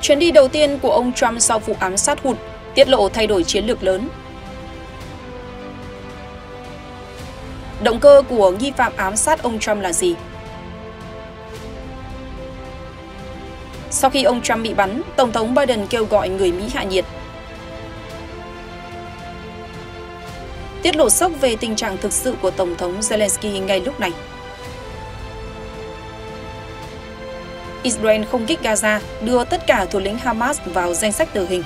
Chuyến đi đầu tiên của ông Trump sau vụ ám sát hụt tiết lộ thay đổi chiến lược lớn. Động cơ của nghi phạm ám sát ông Trump là gì? Sau khi ông Trump bị bắn, Tổng thống Biden kêu gọi người Mỹ hạ nhiệt. Tiết lộ sốc về tình trạng thực sự của Tổng thống Zelensky ngay lúc này. Israel không kích Gaza, đưa tất cả thủ lĩnh Hamas vào danh sách tử hình.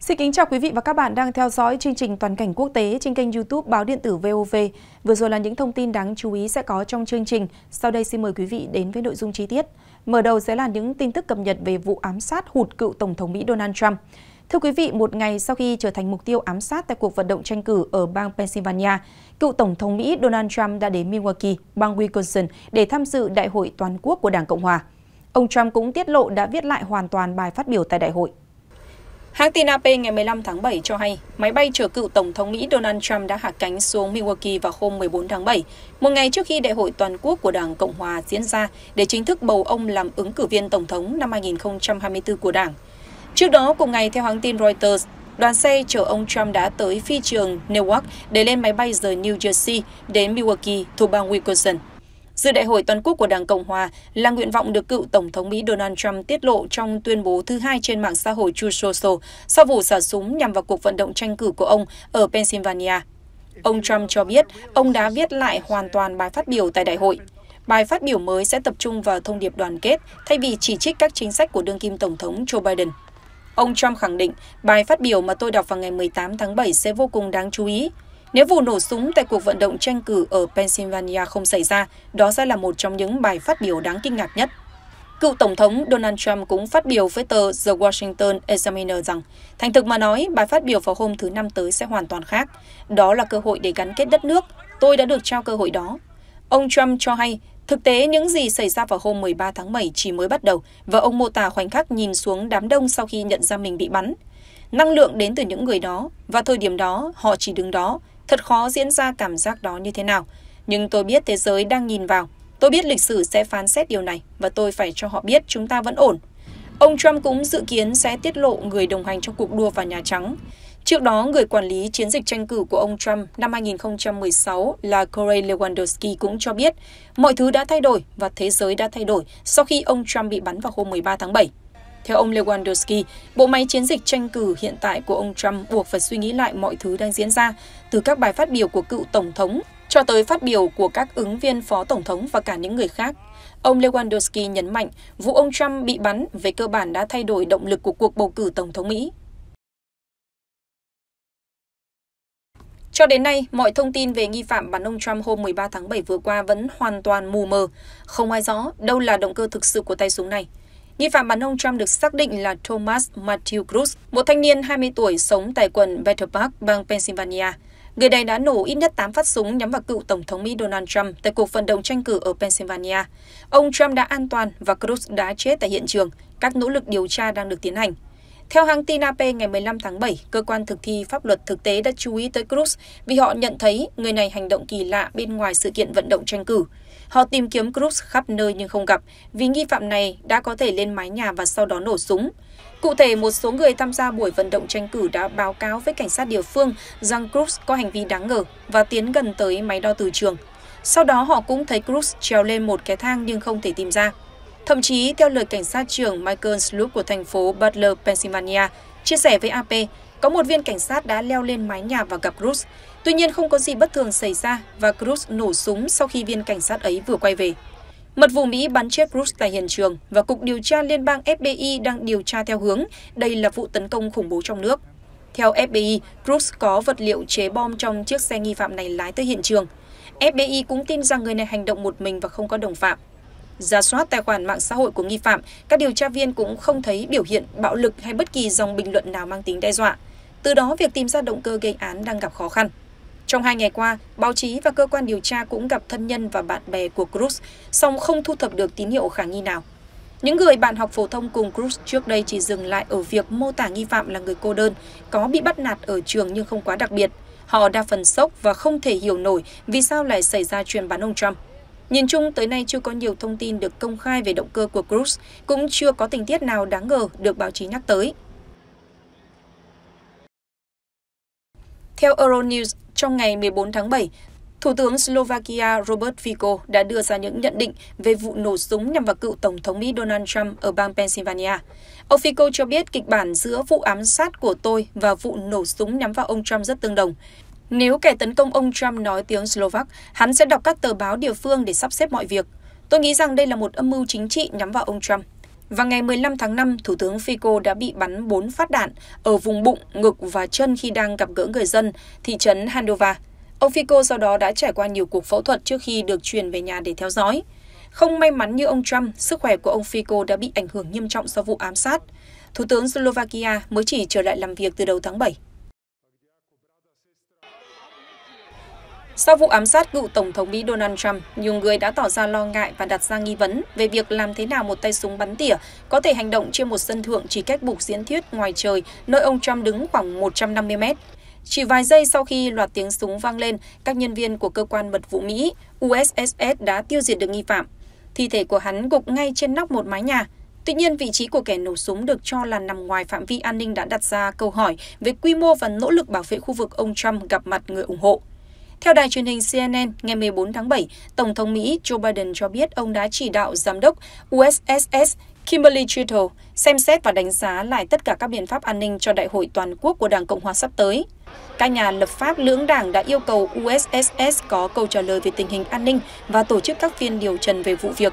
Xin kính chào quý vị và các bạn đang theo dõi chương trình Toàn cảnh quốc tế trên kênh YouTube Báo điện tử VOV. Vừa rồi là những thông tin đáng chú ý sẽ có trong chương trình. Sau đây xin mời quý vị đến với nội dung chi tiết. Mở đầu sẽ là những tin tức cập nhật về vụ ám sát hụt cựu Tổng thống Mỹ Donald Trump. Thưa quý vị, một ngày sau khi trở thành mục tiêu ám sát tại cuộc vận động tranh cử ở bang Pennsylvania, cựu Tổng thống Mỹ Donald Trump đã đến Milwaukee, bang Wisconsin để tham dự Đại hội Toàn quốc của Đảng Cộng Hòa. Ông Trump cũng tiết lộ đã viết lại hoàn toàn bài phát biểu tại đại hội. Hãng tin AP ngày 15 tháng 7 cho hay, máy bay chở cựu Tổng thống Mỹ Donald Trump đã hạ cánh xuống Milwaukee vào hôm 14 tháng 7, một ngày trước khi đại hội toàn quốc của Đảng Cộng Hòa diễn ra để chính thức bầu ông làm ứng cử viên Tổng thống năm 2024 của Đảng. Trước đó, cùng ngày theo hãng tin Reuters, đoàn xe chở ông Trump đã tới phi trường Newark để lên máy bay rời New Jersey đến Milwaukee thuộc bang Wisconsin. Dự đại hội toàn quốc của Đảng Cộng Hòa là nguyện vọng được cựu Tổng thống Mỹ Donald Trump tiết lộ trong tuyên bố thứ hai trên mạng xã hội Truth Social sau vụ xả súng nhằm vào cuộc vận động tranh cử của ông ở Pennsylvania. Ông Trump cho biết ông đã viết lại hoàn toàn bài phát biểu tại đại hội. Bài phát biểu mới sẽ tập trung vào thông điệp đoàn kết thay vì chỉ trích các chính sách của đương kim Tổng thống Joe Biden. Ông Trump khẳng định bài phát biểu mà tôi đọc vào ngày 18 tháng 7 sẽ vô cùng đáng chú ý. Nếu vụ nổ súng tại cuộc vận động tranh cử ở Pennsylvania không xảy ra, đó sẽ là một trong những bài phát biểu đáng kinh ngạc nhất. Cựu Tổng thống Donald Trump cũng phát biểu với tờ The Washington Examiner rằng, thành thực mà nói, bài phát biểu vào hôm thứ Năm tới sẽ hoàn toàn khác. Đó là cơ hội để gắn kết đất nước. Tôi đã được trao cơ hội đó. Ông Trump cho hay Thực tế, những gì xảy ra vào hôm 13 tháng 7 chỉ mới bắt đầu và ông mô tả khoảnh khắc nhìn xuống đám đông sau khi nhận ra mình bị bắn. Năng lượng đến từ những người đó và thời điểm đó họ chỉ đứng đó. Thật khó diễn ra cảm giác đó như thế nào. Nhưng tôi biết thế giới đang nhìn vào. Tôi biết lịch sử sẽ phán xét điều này và tôi phải cho họ biết chúng ta vẫn ổn. Ông Trump cũng dự kiến sẽ tiết lộ người đồng hành trong cuộc đua vào Nhà Trắng. Trước đó, người quản lý chiến dịch tranh cử của ông Trump năm 2016 là Corey Lewandowski cũng cho biết mọi thứ đã thay đổi và thế giới đã thay đổi sau khi ông Trump bị bắn vào hôm 13 tháng 7. Theo ông Lewandowski, bộ máy chiến dịch tranh cử hiện tại của ông Trump buộc phải suy nghĩ lại mọi thứ đang diễn ra, từ các bài phát biểu của cựu tổng thống cho tới phát biểu của các ứng viên phó tổng thống và cả những người khác. Ông Lewandowski nhấn mạnh vụ ông Trump bị bắn về cơ bản đã thay đổi động lực của cuộc bầu cử tổng thống Mỹ. Cho đến nay, mọi thông tin về nghi phạm bắn ông Trump hôm 13 tháng 7 vừa qua vẫn hoàn toàn mù mờ, không ai rõ đâu là động cơ thực sự của tay súng này. Nghi phạm bắn ông Trump được xác định là Thomas Matthew Cruz, một thanh niên 20 tuổi sống tại quận Better Park, bang Pennsylvania. Người này đã nổ ít nhất 8 phát súng nhắm vào cựu Tổng thống Mỹ Donald Trump tại cuộc vận động tranh cử ở Pennsylvania. Ông Trump đã an toàn và Cruz đã chết tại hiện trường. Các nỗ lực điều tra đang được tiến hành. Theo hãng tin AP ngày 15 tháng 7, cơ quan thực thi pháp luật thực tế đã chú ý tới Cruz vì họ nhận thấy người này hành động kỳ lạ bên ngoài sự kiện vận động tranh cử. Họ tìm kiếm Cruz khắp nơi nhưng không gặp, vì nghi phạm này đã có thể lên mái nhà và sau đó nổ súng. Cụ thể, một số người tham gia buổi vận động tranh cử đã báo cáo với cảnh sát địa phương rằng Cruz có hành vi đáng ngờ và tiến gần tới máy đo từ trường. Sau đó họ cũng thấy Cruz trèo lên một cái thang nhưng không thể tìm ra. Thậm chí, theo lời cảnh sát trưởng Michael Sloop của thành phố Butler, Pennsylvania, chia sẻ với AP, có một viên cảnh sát đã leo lên mái nhà và gặp Cruz. Tuy nhiên, không có gì bất thường xảy ra và Cruz nổ súng sau khi viên cảnh sát ấy vừa quay về. Mật vụ Mỹ bắn chết Cruz tại hiện trường và Cục Điều tra Liên bang FBI đang điều tra theo hướng đây là vụ tấn công khủng bố trong nước. Theo FBI, Cruz có vật liệu chế bom trong chiếc xe nghi phạm này lái tới hiện trường. FBI cũng tin rằng người này hành động một mình và không có đồng phạm giả soát tài khoản mạng xã hội của nghi phạm, các điều tra viên cũng không thấy biểu hiện bạo lực hay bất kỳ dòng bình luận nào mang tính đe dọa. Từ đó, việc tìm ra động cơ gây án đang gặp khó khăn. Trong hai ngày qua, báo chí và cơ quan điều tra cũng gặp thân nhân và bạn bè của Cruz, song không thu thập được tín hiệu khả nghi nào. Những người bạn học phổ thông cùng Cruz trước đây chỉ dừng lại ở việc mô tả nghi phạm là người cô đơn, có bị bắt nạt ở trường nhưng không quá đặc biệt. Họ đa phần sốc và không thể hiểu nổi vì sao lại xảy ra chuyện bắn ông Trump. Nhìn chung, tới nay chưa có nhiều thông tin được công khai về động cơ của Cruz cũng chưa có tình tiết nào đáng ngờ được báo chí nhắc tới. Theo Euronews, trong ngày 14 tháng 7, Thủ tướng Slovakia Robert Fico đã đưa ra những nhận định về vụ nổ súng nhằm vào cựu Tổng thống Mỹ Donald Trump ở bang Pennsylvania. Ông Fico cho biết kịch bản giữa vụ ám sát của tôi và vụ nổ súng nhắm vào ông Trump rất tương đồng. Nếu kẻ tấn công ông Trump nói tiếng Slovak, hắn sẽ đọc các tờ báo địa phương để sắp xếp mọi việc. Tôi nghĩ rằng đây là một âm mưu chính trị nhắm vào ông Trump. Và ngày 15 tháng 5, Thủ tướng Fico đã bị bắn 4 phát đạn ở vùng bụng, ngực và chân khi đang gặp gỡ người dân, thị trấn Handova. Ông Fico sau đó đã trải qua nhiều cuộc phẫu thuật trước khi được chuyển về nhà để theo dõi. Không may mắn như ông Trump, sức khỏe của ông Fico đã bị ảnh hưởng nghiêm trọng sau vụ ám sát. Thủ tướng Slovakia mới chỉ trở lại làm việc từ đầu tháng 7. Sau vụ ám sát cựu Tổng thống Mỹ Donald Trump, nhiều người đã tỏ ra lo ngại và đặt ra nghi vấn về việc làm thế nào một tay súng bắn tỉa có thể hành động trên một sân thượng chỉ cách bục diễn thuyết ngoài trời nơi ông Trump đứng khoảng 150 mét. Chỉ vài giây sau khi loạt tiếng súng vang lên, các nhân viên của cơ quan mật vụ Mỹ USSS đã tiêu diệt được nghi phạm. Thi thể của hắn gục ngay trên nóc một mái nhà. Tuy nhiên, vị trí của kẻ nổ súng được cho là nằm ngoài phạm vi an ninh đã đặt ra câu hỏi về quy mô và nỗ lực bảo vệ khu vực ông Trump gặp mặt người ủng hộ. Theo đài truyền hình CNN, ngày 14 tháng 7, Tổng thống Mỹ Joe Biden cho biết ông đã chỉ đạo giám đốc USSS Kimberly Trudeau xem xét và đánh giá lại tất cả các biện pháp an ninh cho đại hội toàn quốc của Đảng Cộng hòa sắp tới. Các nhà lập pháp lưỡng đảng đã yêu cầu USSS có câu trả lời về tình hình an ninh và tổ chức các phiên điều trần về vụ việc.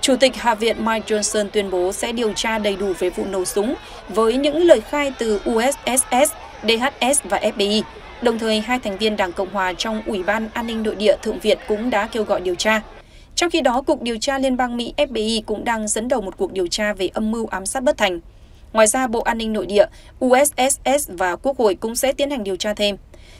Chủ tịch Hạ viện Mike Johnson tuyên bố sẽ điều tra đầy đủ về vụ nổ súng với những lời khai từ USSS, DHS và FBI Đồng thời, hai thành viên Đảng Cộng Hòa trong Ủy ban An ninh Nội địa Thượng Viện cũng đã kêu gọi điều tra. Trong khi đó, Cục Điều tra Liên bang Mỹ FBI cũng đang dẫn đầu một cuộc điều tra về âm mưu ám sát bất thành. Ngoài ra, Bộ An ninh Nội địa, USSS và Quốc hội cũng sẽ tiến hành điều tra thêm.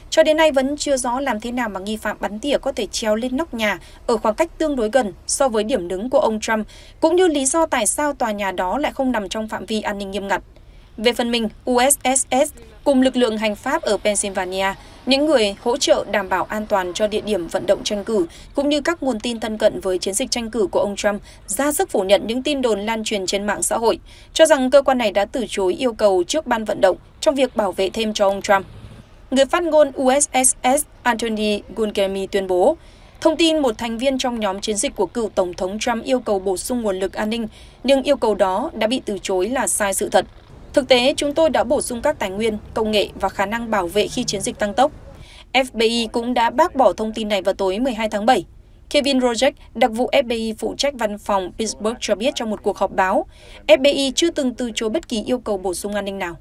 Cho đến nay vẫn chưa rõ làm thế nào mà nghi phạm bắn tỉa có thể treo lên nóc nhà ở khoảng cách tương đối gần so với điểm đứng của ông Trump, cũng như lý do tại sao tòa nhà đó lại không nằm trong phạm vi an ninh nghiêm ngặt. Về phần mình, USSS cùng lực lượng hành pháp ở Pennsylvania, những người hỗ trợ đảm bảo an toàn cho địa điểm vận động tranh cử, cũng như các nguồn tin thân cận với chiến dịch tranh cử của ông Trump, ra sức phủ nhận những tin đồn lan truyền trên mạng xã hội, cho rằng cơ quan này đã từ chối yêu cầu trước ban vận động trong việc bảo vệ thêm cho ông Trump. Người phát ngôn USSS Anthony Gungemi tuyên bố, Thông tin một thành viên trong nhóm chiến dịch của cựu Tổng thống Trump yêu cầu bổ sung nguồn lực an ninh, nhưng yêu cầu đó đã bị từ chối là sai sự thật. Thực tế, chúng tôi đã bổ sung các tài nguyên, công nghệ và khả năng bảo vệ khi chiến dịch tăng tốc. FBI cũng đã bác bỏ thông tin này vào tối 12 tháng 7. Kevin Rojek, đặc vụ FBI phụ trách văn phòng Pittsburgh cho biết trong một cuộc họp báo, FBI chưa từng từ chối bất kỳ yêu cầu bổ sung an ninh nào.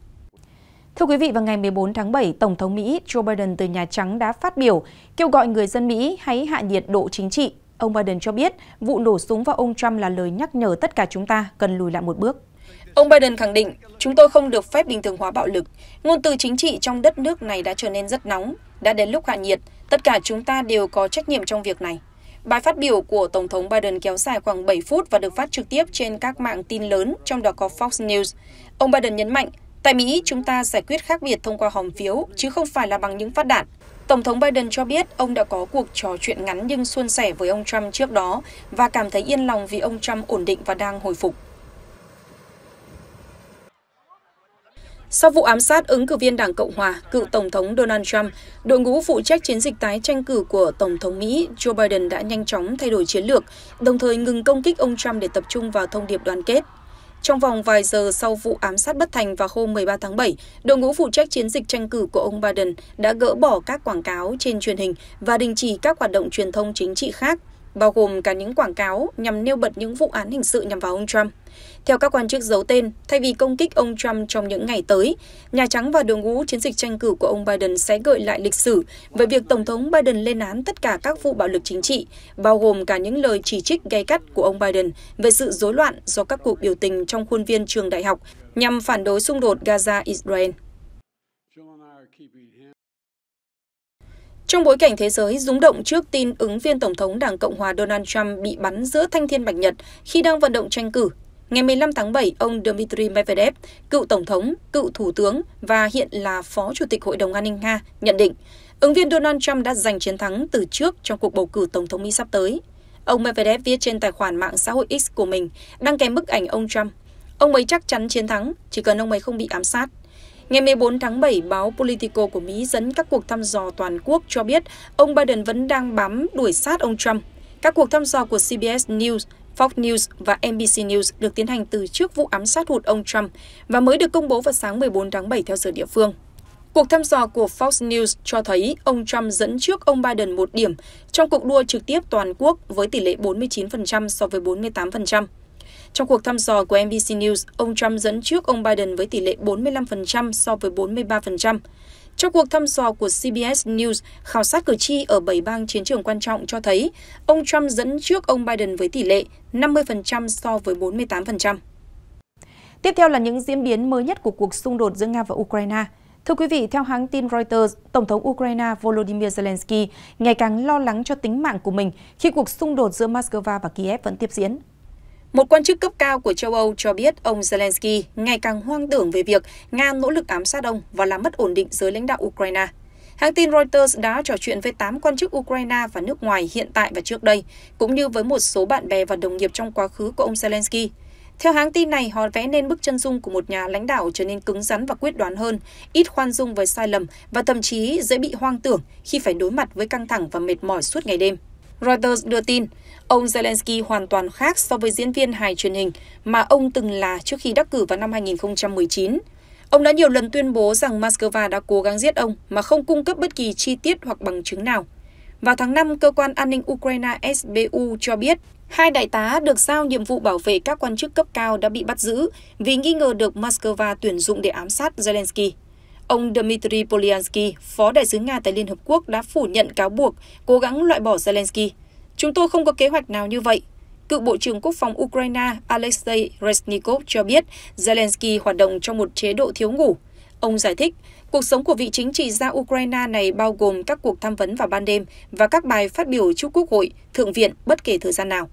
Thưa quý vị, vào ngày 14 tháng 7, Tổng thống Mỹ Joe Biden từ Nhà Trắng đã phát biểu kêu gọi người dân Mỹ hãy hạ nhiệt độ chính trị. Ông Biden cho biết vụ nổ súng vào ông Trump là lời nhắc nhở tất cả chúng ta cần lùi lại một bước. Ông Biden khẳng định, chúng tôi không được phép bình thường hóa bạo lực. Ngôn từ chính trị trong đất nước này đã trở nên rất nóng, đã đến lúc hạ nhiệt. Tất cả chúng ta đều có trách nhiệm trong việc này. Bài phát biểu của Tổng thống Biden kéo dài khoảng 7 phút và được phát trực tiếp trên các mạng tin lớn, trong đó có Fox News. Ông Biden nhấn mạnh, tại Mỹ chúng ta giải quyết khác biệt thông qua hòm phiếu, chứ không phải là bằng những phát đạn. Tổng thống Biden cho biết ông đã có cuộc trò chuyện ngắn nhưng suôn sẻ với ông Trump trước đó và cảm thấy yên lòng vì ông Trump ổn định và đang hồi phục. Sau vụ ám sát ứng cử viên Đảng Cộng Hòa, cựu Tổng thống Donald Trump, đội ngũ phụ trách chiến dịch tái tranh cử của Tổng thống Mỹ Joe Biden đã nhanh chóng thay đổi chiến lược, đồng thời ngừng công kích ông Trump để tập trung vào thông điệp đoàn kết. Trong vòng vài giờ sau vụ ám sát bất thành vào hôm 13 tháng 7, đội ngũ phụ trách chiến dịch tranh cử của ông Biden đã gỡ bỏ các quảng cáo trên truyền hình và đình chỉ các hoạt động truyền thông chính trị khác, bao gồm cả những quảng cáo nhằm nêu bật những vụ án hình sự nhằm vào ông Trump. Theo các quan chức giấu tên, thay vì công kích ông Trump trong những ngày tới, Nhà Trắng và đội ngũ chiến dịch tranh cử của ông Biden sẽ gợi lại lịch sử về việc Tổng thống Biden lên án tất cả các vụ bạo lực chính trị, bao gồm cả những lời chỉ trích gay gắt của ông Biden về sự rối loạn do các cuộc biểu tình trong khuôn viên trường đại học nhằm phản đối xung đột Gaza-Israel. Trong bối cảnh thế giới rúng động trước tin ứng viên Tổng thống Đảng Cộng hòa Donald Trump bị bắn giữa thanh thiên bạch nhật khi đang vận động tranh cử Ngày 15 tháng 7, ông Dmitry Medvedev, cựu tổng thống, cựu thủ tướng và hiện là phó chủ tịch Hội đồng An ninh Nga, nhận định ứng viên Donald Trump đã giành chiến thắng từ trước trong cuộc bầu cử tổng thống Mỹ sắp tới. Ông Medvedev viết trên tài khoản mạng xã hội X của mình, đăng kèm bức ảnh ông Trump. Ông ấy chắc chắn chiến thắng, chỉ cần ông ấy không bị ám sát. Ngày 14 tháng 7, báo Politico của Mỹ dẫn các cuộc thăm dò toàn quốc cho biết ông Biden vẫn đang bám đuổi sát ông Trump. Các cuộc thăm dò của CBS News Fox News và NBC News được tiến hành từ trước vụ ám sát hụt ông Trump và mới được công bố vào sáng 14 tháng 7 theo giờ địa phương. Cuộc thăm dò của Fox News cho thấy ông Trump dẫn trước ông Biden một điểm trong cuộc đua trực tiếp toàn quốc với tỷ lệ 49% so với 48%. Trong cuộc thăm dò của NBC News, ông Trump dẫn trước ông Biden với tỷ lệ 45% so với 43%. Trong cuộc thăm dò của CBS News, khảo sát cử tri ở 7 bang chiến trường quan trọng cho thấy ông Trump dẫn trước ông Biden với tỷ lệ 50% so với 48%. Tiếp theo là những diễn biến mới nhất của cuộc xung đột giữa Nga và Ukraine. Thưa quý vị, theo hãng tin Reuters, Tổng thống Ukraine Volodymyr Zelensky ngày càng lo lắng cho tính mạng của mình khi cuộc xung đột giữa Moscow và Kiev vẫn tiếp diễn. Một quan chức cấp cao của châu Âu cho biết ông Zelensky ngày càng hoang tưởng về việc Nga nỗ lực ám sát ông và làm mất ổn định giới lãnh đạo Ukraine. Hãng tin Reuters đã trò chuyện với tám quan chức Ukraine và nước ngoài hiện tại và trước đây, cũng như với một số bạn bè và đồng nghiệp trong quá khứ của ông Zelensky. Theo hãng tin này, họ vẽ nên bức chân dung của một nhà lãnh đạo trở nên cứng rắn và quyết đoán hơn, ít khoan dung với sai lầm và thậm chí dễ bị hoang tưởng khi phải đối mặt với căng thẳng và mệt mỏi suốt ngày đêm. Reuters đưa tin, ông Zelensky hoàn toàn khác so với diễn viên hài truyền hình mà ông từng là trước khi đắc cử vào năm 2019. Ông đã nhiều lần tuyên bố rằng Moscow đã cố gắng giết ông mà không cung cấp bất kỳ chi tiết hoặc bằng chứng nào. Vào tháng 5, cơ quan an ninh Ukraine SBU cho biết hai đại tá được giao nhiệm vụ bảo vệ các quan chức cấp cao đã bị bắt giữ vì nghi ngờ được Moscow tuyển dụng để ám sát Zelensky. Ông Dmitry Polyansky, phó đại sứ Nga tại Liên Hợp Quốc đã phủ nhận cáo buộc cố gắng loại bỏ Zelensky. Chúng tôi không có kế hoạch nào như vậy. Cựu Bộ trưởng Quốc phòng Ukraine Alexei Reznikov cho biết Zelensky hoạt động trong một chế độ thiếu ngủ. Ông giải thích, cuộc sống của vị chính trị gia Ukraine này bao gồm các cuộc tham vấn vào ban đêm và các bài phát biểu trước Quốc hội, Thượng viện bất kể thời gian nào.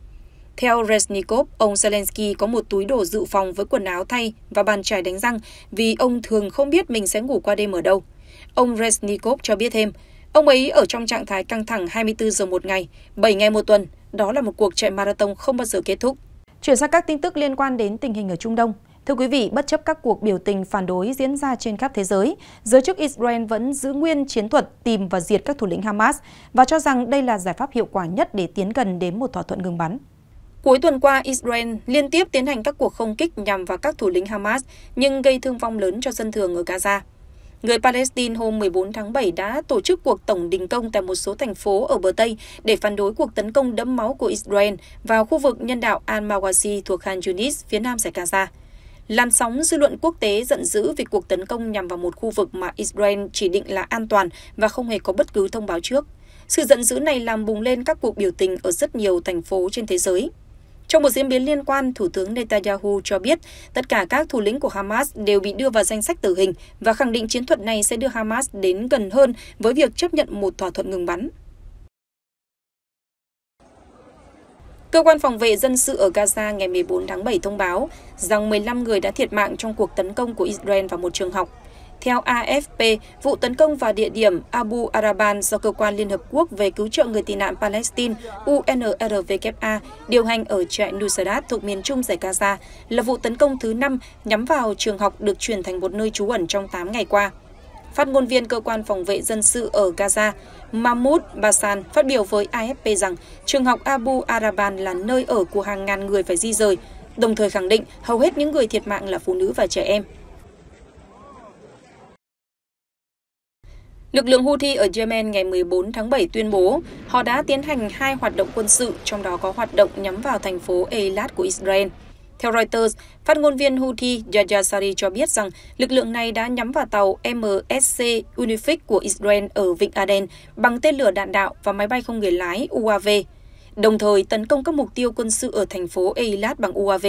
Theo Resnikov, ông Zelensky có một túi đồ dự phòng với quần áo thay và bàn chải đánh răng vì ông thường không biết mình sẽ ngủ qua đêm ở đâu. Ông Resnikov cho biết thêm, ông ấy ở trong trạng thái căng thẳng 24 giờ một ngày, 7 ngày một tuần. Đó là một cuộc chạy marathon không bao giờ kết thúc. Chuyển sang các tin tức liên quan đến tình hình ở Trung Đông. Thưa quý vị, bất chấp các cuộc biểu tình phản đối diễn ra trên khắp thế giới, giới chức Israel vẫn giữ nguyên chiến thuật tìm và diệt các thủ lĩnh Hamas và cho rằng đây là giải pháp hiệu quả nhất để tiến gần đến một thỏa thuận ngừng bắn. Cuối tuần qua, Israel liên tiếp tiến hành các cuộc không kích nhằm vào các thủ lĩnh Hamas nhưng gây thương vong lớn cho dân thường ở Gaza. Người Palestine hôm 14 tháng 7 đã tổ chức cuộc tổng đình công tại một số thành phố ở bờ Tây để phản đối cuộc tấn công đẫm máu của Israel vào khu vực nhân đạo Al-Mawasi thuộc Khan Yunis, phía nam giải Gaza. Làn sóng dư luận quốc tế giận dữ vì cuộc tấn công nhằm vào một khu vực mà Israel chỉ định là an toàn và không hề có bất cứ thông báo trước. Sự giận dữ này làm bùng lên các cuộc biểu tình ở rất nhiều thành phố trên thế giới. Trong một diễn biến liên quan, Thủ tướng Netanyahu cho biết tất cả các thủ lĩnh của Hamas đều bị đưa vào danh sách tử hình và khẳng định chiến thuật này sẽ đưa Hamas đến gần hơn với việc chấp nhận một thỏa thuận ngừng bắn. Cơ quan phòng vệ dân sự ở Gaza ngày 14 tháng 7 thông báo rằng 15 người đã thiệt mạng trong cuộc tấn công của Israel vào một trường học. Theo AFP, vụ tấn công vào địa điểm Abu Araban do Cơ quan Liên Hợp Quốc về cứu trợ người tị nạn Palestine UNRWA điều hành ở trại Nusrat thuộc miền trung giải Gaza là vụ tấn công thứ năm nhắm vào trường học được chuyển thành một nơi trú ẩn trong 8 ngày qua. Phát ngôn viên Cơ quan Phòng vệ Dân sự ở Gaza, Mahmoud Basan phát biểu với AFP rằng trường học Abu Araban là nơi ở của hàng ngàn người phải di rời, đồng thời khẳng định hầu hết những người thiệt mạng là phụ nữ và trẻ em. Lực lượng Houthi ở Yemen ngày 14 tháng 7 tuyên bố họ đã tiến hành hai hoạt động quân sự, trong đó có hoạt động nhắm vào thành phố Eilat của Israel. Theo Reuters, phát ngôn viên Houthi Yahya Sari cho biết rằng lực lượng này đã nhắm vào tàu MSC Unific của Israel ở Vịnh Aden bằng tên lửa đạn đạo và máy bay không người lái UAV, đồng thời tấn công các mục tiêu quân sự ở thành phố Eilat bằng UAV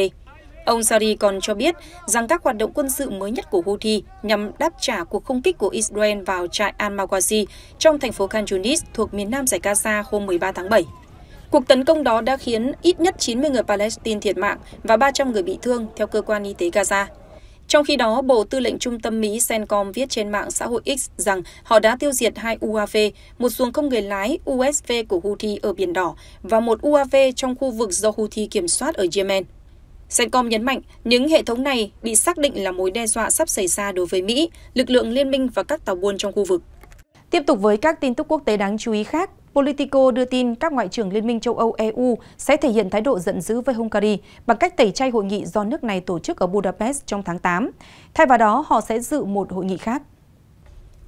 ông sari còn cho biết rằng các hoạt động quân sự mới nhất của houthi nhằm đáp trả cuộc không kích của israel vào trại al mawasi trong thành phố khan yunis thuộc miền nam giải gaza hôm 13 tháng 7 Cuộc tấn công đó đã khiến ít nhất 90 người Palestine thiệt mạng và 300 người bị thương, theo cơ quan y tế Gaza. Trong khi đó, Bộ Tư lệnh Trung tâm Mỹ CENTCOM viết trên mạng xã hội X rằng họ đã tiêu diệt hai UAV, một xuồng không người lái USV của Houthi ở Biển Đỏ và một UAV trong khu vực do Houthi kiểm soát ở Yemen. Cencom nhấn mạnh những hệ thống này bị xác định là mối đe dọa sắp xảy ra đối với Mỹ, lực lượng liên minh và các tàu buôn trong khu vực. Tiếp tục với các tin tức quốc tế đáng chú ý khác, Politico đưa tin các ngoại trưởng Liên minh châu Âu EU sẽ thể hiện thái độ giận dữ với Hungary bằng cách tẩy chay hội nghị do nước này tổ chức ở Budapest trong tháng 8. Thay vào đó, họ sẽ dự một hội nghị khác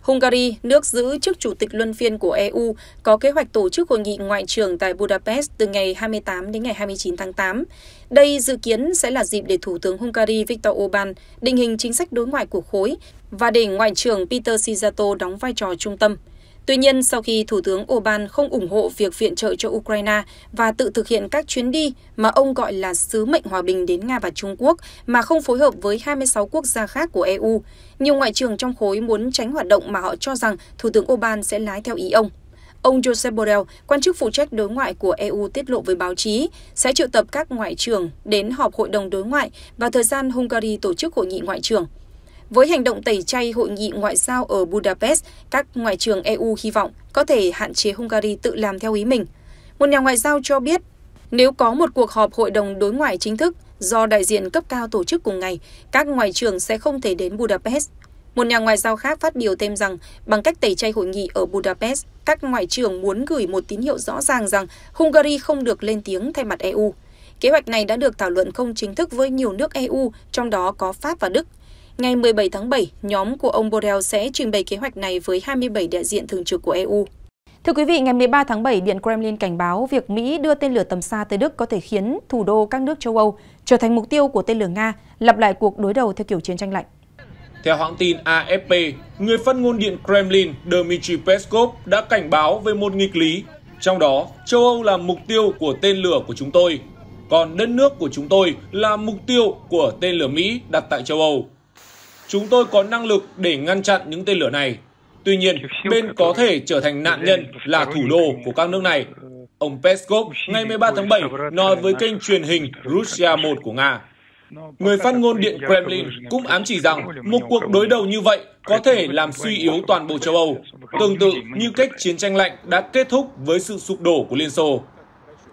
hungary nước giữ chức chủ tịch luân phiên của eu có kế hoạch tổ chức hội nghị ngoại trưởng tại budapest từ ngày 28 đến ngày 29 tháng 8 đây dự kiến sẽ là dịp để thủ tướng hungary viktor orbán định hình chính sách đối ngoại của khối và để ngoại trưởng peter sijato đóng vai trò trung tâm Tuy nhiên, sau khi Thủ tướng Orbán không ủng hộ việc viện trợ cho Ukraine và tự thực hiện các chuyến đi mà ông gọi là sứ mệnh hòa bình đến Nga và Trung Quốc mà không phối hợp với 26 quốc gia khác của EU, nhiều ngoại trưởng trong khối muốn tránh hoạt động mà họ cho rằng Thủ tướng Orbán sẽ lái theo ý ông. Ông Josep Borrell, quan chức phụ trách đối ngoại của EU tiết lộ với báo chí, sẽ triệu tập các ngoại trưởng đến họp hội đồng đối ngoại và thời gian Hungary tổ chức hội nghị ngoại trưởng. Với hành động tẩy chay hội nghị ngoại giao ở Budapest, các ngoại trưởng EU hy vọng có thể hạn chế Hungary tự làm theo ý mình. Một nhà ngoại giao cho biết, nếu có một cuộc họp hội đồng đối ngoại chính thức do đại diện cấp cao tổ chức cùng ngày, các ngoại trưởng sẽ không thể đến Budapest. Một nhà ngoại giao khác phát biểu thêm rằng, bằng cách tẩy chay hội nghị ở Budapest, các ngoại trưởng muốn gửi một tín hiệu rõ ràng rằng Hungary không được lên tiếng thay mặt EU. Kế hoạch này đã được thảo luận không chính thức với nhiều nước EU, trong đó có Pháp và Đức. Ngày 17 tháng 7, nhóm của ông Borrell sẽ trình bày kế hoạch này với 27 đại diện thường trực của EU. Thưa quý vị, ngày 13 tháng 7, Điện Kremlin cảnh báo việc Mỹ đưa tên lửa tầm xa tới Đức có thể khiến thủ đô các nước châu Âu trở thành mục tiêu của tên lửa Nga, lặp lại cuộc đối đầu theo kiểu chiến tranh lạnh. Theo hãng tin AFP, người phát ngôn Điện Kremlin Dmitry Peskov đã cảnh báo về một nghịch lý, trong đó châu Âu là mục tiêu của tên lửa của chúng tôi, còn đất nước của chúng tôi là mục tiêu của tên lửa Mỹ đặt tại châu Âu. Chúng tôi có năng lực để ngăn chặn những tên lửa này. Tuy nhiên, bên có thể trở thành nạn nhân là thủ đô của các nước này. Uh, Ông Peskov ngày 13 tháng 7 nói với kênh truyền hình Russia 1 của Nga. Người phát ngôn Điện Kremlin cũng ám chỉ rằng một cuộc đối đầu như vậy có thể làm suy yếu toàn bộ châu Âu, tương tự như cách chiến tranh lạnh đã kết thúc với sự sụp đổ của Liên Xô.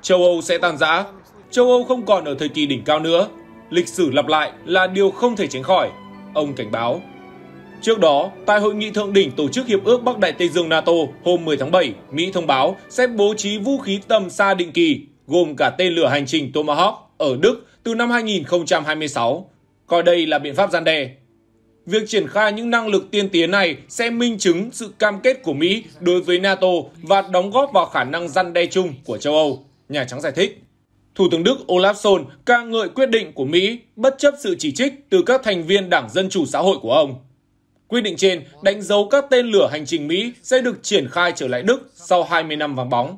Châu Âu sẽ tan rã, châu Âu không còn ở thời kỳ đỉnh cao nữa. Lịch sử lặp lại là điều không thể tránh khỏi ông cảnh báo. Trước đó, tại hội nghị thượng đỉnh tổ chức Hiệp ước Bắc Đại Tây Dương NATO hôm 10 tháng 7, Mỹ thông báo sẽ bố trí vũ khí tầm xa định kỳ, gồm cả tên lửa hành trình Tomahawk ở Đức từ năm 2026, coi đây là biện pháp gian đe. Việc triển khai những năng lực tiên tiến này sẽ minh chứng sự cam kết của Mỹ đối với NATO và đóng góp vào khả năng gian đe chung của châu Âu, Nhà Trắng giải thích. Thủ tướng Đức Olaf Scholz ca ngợi quyết định của Mỹ bất chấp sự chỉ trích từ các thành viên Đảng Dân Chủ Xã hội của ông. Quyết định trên đánh dấu các tên lửa hành trình Mỹ sẽ được triển khai trở lại Đức sau 20 năm vắng bóng.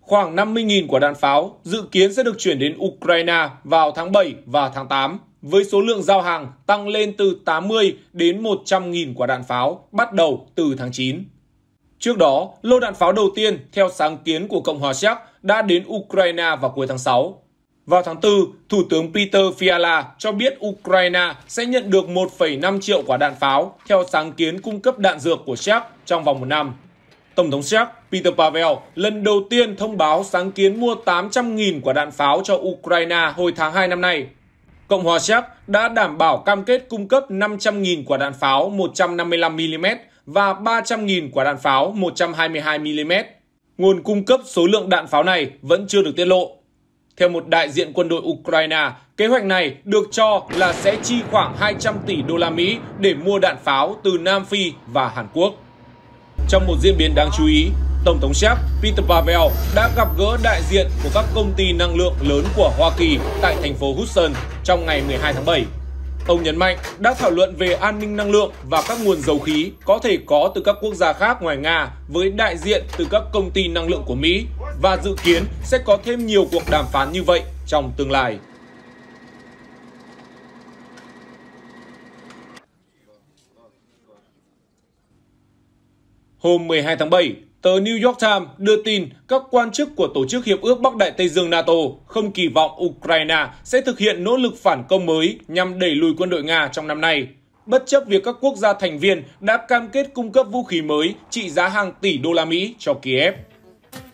Khoảng 50.000 quả đạn pháo dự kiến sẽ được chuyển đến Ukraine vào tháng 7 và tháng 8 với số lượng giao hàng tăng lên từ 80 đến 100 nghìn quả đạn pháo bắt đầu từ tháng 9. Trước đó, lô đạn pháo đầu tiên theo sáng kiến của Cộng hòa Séc đã đến Ukraine vào cuối tháng 6. Vào tháng 4, Thủ tướng Peter Fiala cho biết Ukraine sẽ nhận được 1,5 triệu quả đạn pháo theo sáng kiến cung cấp đạn dược của Séc trong vòng một năm. Tổng thống Séc Peter Pavel lần đầu tiên thông báo sáng kiến mua 800.000 quả đạn pháo cho Ukraine hồi tháng 2 năm nay. Cộng hòa Séc đã đảm bảo cam kết cung cấp 500.000 quả đạn pháo 155mm và 300.000 quả đạn pháo 122mm. Nguồn cung cấp số lượng đạn pháo này vẫn chưa được tiết lộ. Theo một đại diện quân đội Ukraine, kế hoạch này được cho là sẽ chi khoảng 200 tỷ đô la Mỹ để mua đạn pháo từ Nam Phi và Hàn Quốc. Trong một diễn biến đáng chú ý, Tổng thống Séc Peter Pavel đã gặp gỡ đại diện của các công ty năng lượng lớn của Hoa Kỳ tại thành phố Houston trong ngày 12 tháng 7. Ông nhấn mạnh đã thảo luận về an ninh năng lượng và các nguồn dầu khí có thể có từ các quốc gia khác ngoài Nga với đại diện từ các công ty năng lượng của Mỹ và dự kiến sẽ có thêm nhiều cuộc đàm phán như vậy trong tương lai. Hôm 12 tháng 7, tờ New York Times đưa tin các quan chức của Tổ chức Hiệp ước Bắc Đại Tây Dương NATO không kỳ vọng Ukraine sẽ thực hiện nỗ lực phản công mới nhằm đẩy lùi quân đội Nga trong năm nay. Bất chấp việc các quốc gia thành viên đã cam kết cung cấp vũ khí mới trị giá hàng tỷ đô la Mỹ cho Kiev.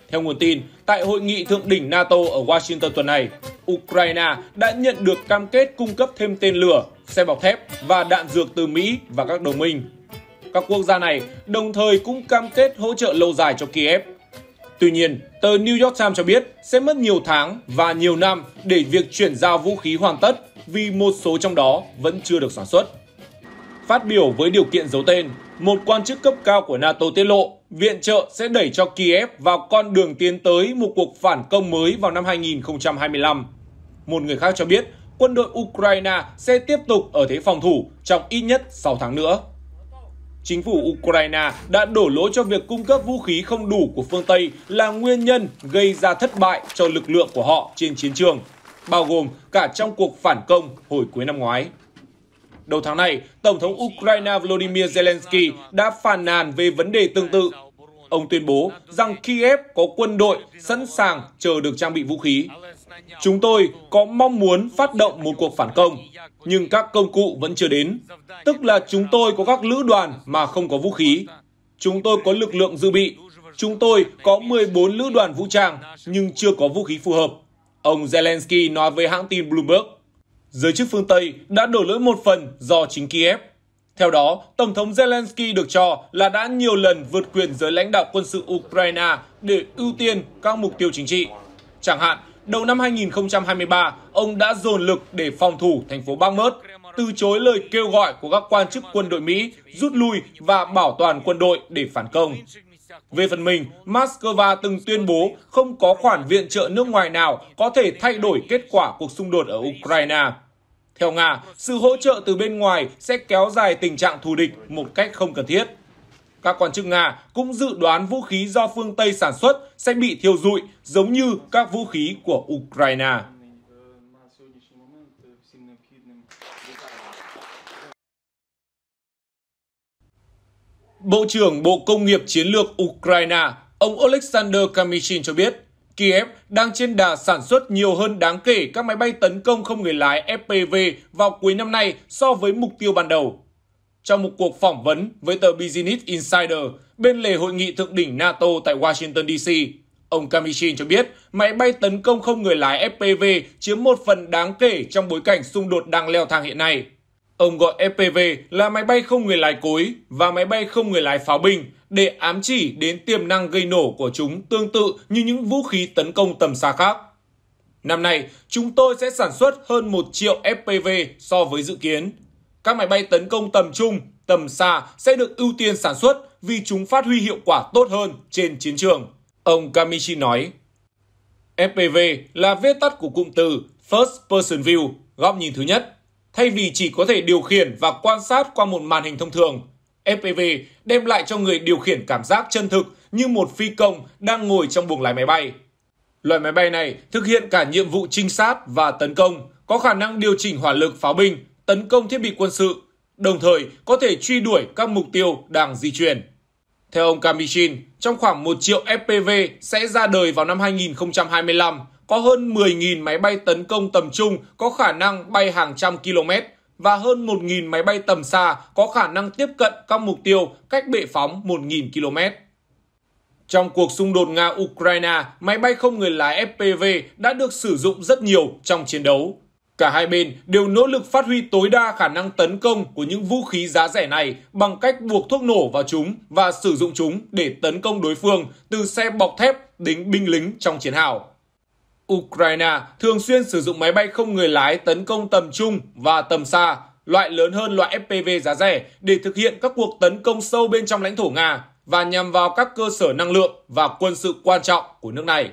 Theo nguồn tin, tại hội nghị thượng đỉnh NATO ở Washington tuần này, Ukraine đã nhận được cam kết cung cấp thêm tên lửa, xe bọc thép và đạn dược từ Mỹ và các đồng minh các quốc gia này đồng thời cũng cam kết hỗ trợ lâu dài cho Kiev. Tuy nhiên, tờ New York Times cho biết sẽ mất nhiều tháng và nhiều năm để việc chuyển giao vũ khí hoàn tất vì một số trong đó vẫn chưa được sản xuất. Phát biểu với điều kiện giấu tên, một quan chức cấp cao của NATO tiết lộ viện trợ sẽ đẩy cho Kiev vào con đường tiến tới một cuộc phản công mới vào năm 2025. Một người khác cho biết quân đội Ukraine sẽ tiếp tục ở thế phòng thủ trong ít nhất 6 tháng nữa. Chính phủ Ukraine đã đổ lỗi cho việc cung cấp vũ khí không đủ của phương Tây là nguyên nhân gây ra thất bại cho lực lượng của họ trên chiến trường, bao gồm cả trong cuộc phản công hồi cuối năm ngoái. Đầu tháng này, Tổng thống Ukraine Volodymyr Zelensky đã phàn nàn về vấn đề tương tự. Ông tuyên bố rằng Kiev có quân đội sẵn sàng chờ được trang bị vũ khí, Chúng tôi có mong muốn phát động một cuộc phản công, nhưng các công cụ vẫn chưa đến. Tức là chúng tôi có các lữ đoàn mà không có vũ khí. Chúng tôi có lực lượng dự bị. Chúng tôi có 14 lữ đoàn vũ trang nhưng chưa có vũ khí phù hợp. Ông Zelensky nói với hãng tin Bloomberg. Giới chức phương Tây đã đổ lỗi một phần do chính Kiev. Theo đó, Tổng thống Zelensky được cho là đã nhiều lần vượt quyền giới lãnh đạo quân sự Ukraine để ưu tiên các mục tiêu chính trị. Chẳng hạn, Đầu năm 2023, ông đã dồn lực để phòng thủ thành phố Bác Mớt, từ chối lời kêu gọi của các quan chức quân đội Mỹ rút lui và bảo toàn quân đội để phản công. Về phần mình, Moscow từng tuyên bố không có khoản viện trợ nước ngoài nào có thể thay đổi kết quả cuộc xung đột ở Ukraine. Theo Nga, sự hỗ trợ từ bên ngoài sẽ kéo dài tình trạng thù địch một cách không cần thiết. Các quan chức Nga cũng dự đoán vũ khí do phương Tây sản xuất sẽ bị thiêu rụi giống như các vũ khí của Ukraine. Bộ trưởng Bộ Công nghiệp Chiến lược Ukraine, ông Alexander Kamyshin cho biết, Kiev đang trên đà sản xuất nhiều hơn đáng kể các máy bay tấn công không người lái FPV vào cuối năm nay so với mục tiêu ban đầu trong một cuộc phỏng vấn với tờ Business Insider bên lề hội nghị thượng đỉnh NATO tại Washington DC. Ông Kamishin cho biết máy bay tấn công không người lái FPV chiếm một phần đáng kể trong bối cảnh xung đột đang leo thang hiện nay. Ông gọi FPV là máy bay không người lái cối và máy bay không người lái pháo binh để ám chỉ đến tiềm năng gây nổ của chúng tương tự như những vũ khí tấn công tầm xa khác. Năm nay, chúng tôi sẽ sản xuất hơn 1 triệu FPV so với dự kiến, các máy bay tấn công tầm trung, tầm xa sẽ được ưu tiên sản xuất vì chúng phát huy hiệu quả tốt hơn trên chiến trường. Ông Kamichi nói, FPV là viết tắt của cụm từ First Person View, góc nhìn thứ nhất. Thay vì chỉ có thể điều khiển và quan sát qua một màn hình thông thường, FPV đem lại cho người điều khiển cảm giác chân thực như một phi công đang ngồi trong buồng lái máy bay. Loại máy bay này thực hiện cả nhiệm vụ trinh sát và tấn công, có khả năng điều chỉnh hỏa lực pháo binh tấn công thiết bị quân sự, đồng thời có thể truy đuổi các mục tiêu đang di chuyển. Theo ông Kamishin, trong khoảng 1 triệu FPV sẽ ra đời vào năm 2025, có hơn 10.000 máy bay tấn công tầm trung có khả năng bay hàng trăm km và hơn 1.000 máy bay tầm xa có khả năng tiếp cận các mục tiêu cách bệ phóng 1.000 km. Trong cuộc xung đột Nga-Ukraine, máy bay không người lái FPV đã được sử dụng rất nhiều trong chiến đấu. Cả hai bên đều nỗ lực phát huy tối đa khả năng tấn công của những vũ khí giá rẻ này bằng cách buộc thuốc nổ vào chúng và sử dụng chúng để tấn công đối phương từ xe bọc thép đến binh lính trong chiến hào. Ukraine thường xuyên sử dụng máy bay không người lái tấn công tầm trung và tầm xa, loại lớn hơn loại FPV giá rẻ để thực hiện các cuộc tấn công sâu bên trong lãnh thổ Nga và nhằm vào các cơ sở năng lượng và quân sự quan trọng của nước này.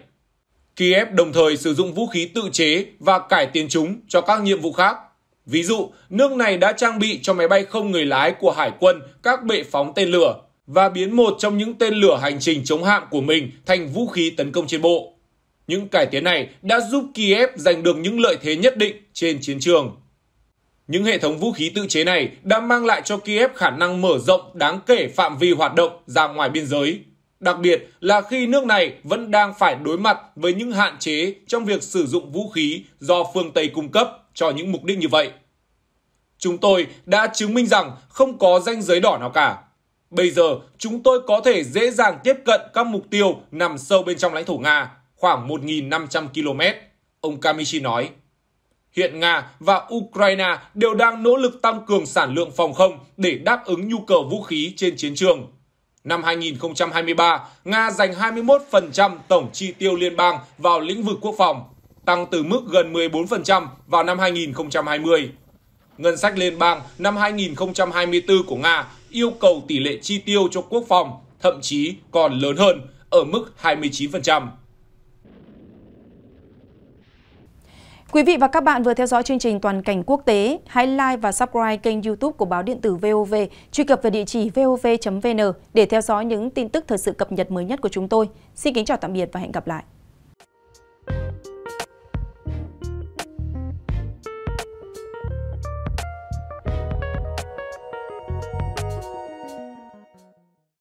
Kiev đồng thời sử dụng vũ khí tự chế và cải tiến chúng cho các nhiệm vụ khác. Ví dụ, nước này đã trang bị cho máy bay không người lái của hải quân các bệ phóng tên lửa và biến một trong những tên lửa hành trình chống hạm của mình thành vũ khí tấn công trên bộ. Những cải tiến này đã giúp Kiev giành được những lợi thế nhất định trên chiến trường. Những hệ thống vũ khí tự chế này đã mang lại cho Kiev khả năng mở rộng đáng kể phạm vi hoạt động ra ngoài biên giới đặc biệt là khi nước này vẫn đang phải đối mặt với những hạn chế trong việc sử dụng vũ khí do phương Tây cung cấp cho những mục đích như vậy. Chúng tôi đã chứng minh rằng không có danh giới đỏ nào cả. Bây giờ, chúng tôi có thể dễ dàng tiếp cận các mục tiêu nằm sâu bên trong lãnh thổ Nga, khoảng 1.500 km, ông Kamichi nói. Hiện Nga và Ukraine đều đang nỗ lực tăng cường sản lượng phòng không để đáp ứng nhu cầu vũ khí trên chiến trường Năm 2023, Nga dành 21% tổng chi tiêu liên bang vào lĩnh vực quốc phòng, tăng từ mức gần 14% vào năm 2020. Ngân sách liên bang năm 2024 của Nga yêu cầu tỷ lệ chi tiêu cho quốc phòng thậm chí còn lớn hơn ở mức 29%. Quý vị và các bạn vừa theo dõi chương trình Toàn cảnh quốc tế. Hãy like và subscribe kênh youtube của báo điện tử VOV, truy cập vào địa chỉ vov.vn để theo dõi những tin tức thời sự cập nhật mới nhất của chúng tôi. Xin kính chào tạm biệt và hẹn gặp lại.